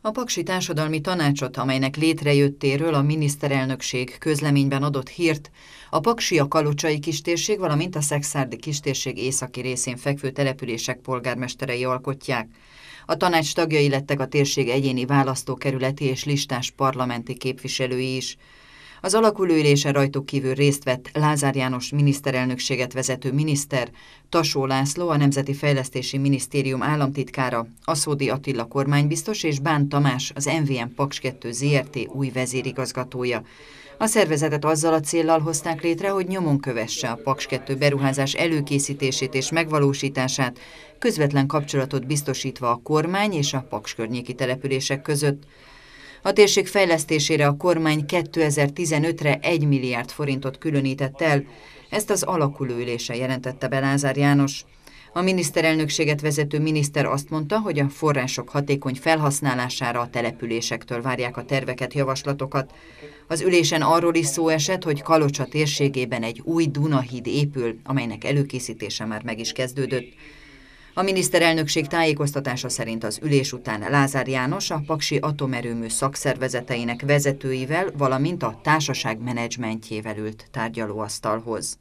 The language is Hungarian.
A Paksi Társadalmi Tanácsot, amelynek létrejöttéről a miniszterelnökség közleményben adott hírt, a Paksi a Kalocsai kistérség, valamint a Szexárdi kistérség északi részén fekvő települések polgármesterei alkotják. A tanács tagjai lettek a térség egyéni választókerületi és listás parlamenti képviselői is. Az alakulőülésen rajtuk kívül részt vett Lázár János miniszterelnökséget vezető miniszter, Tasó László, a Nemzeti Fejlesztési Minisztérium államtitkára, Aszódi Attila kormánybiztos és Bán Tamás, az MVM Paks 2 ZRT új vezérigazgatója. A szervezetet azzal a céllal hozták létre, hogy nyomon kövesse a Paks 2 beruházás előkészítését és megvalósítását, közvetlen kapcsolatot biztosítva a kormány és a Paks környéki települések között. A térség fejlesztésére a kormány 2015-re 1 milliárd forintot különített el, ezt az alakuló ülése jelentette be Lázár János. A miniszterelnökséget vezető miniszter azt mondta, hogy a források hatékony felhasználására a településektől várják a terveket, javaslatokat. Az ülésen arról is szó esett, hogy Kalocsa térségében egy új Dunahíd épül, amelynek előkészítése már meg is kezdődött. A miniszterelnökség tájékoztatása szerint az ülés után Lázár János a Paksi Atomerőmű szakszervezeteinek vezetőivel, valamint a társaság menedzsmentjével ült tárgyalóasztalhoz.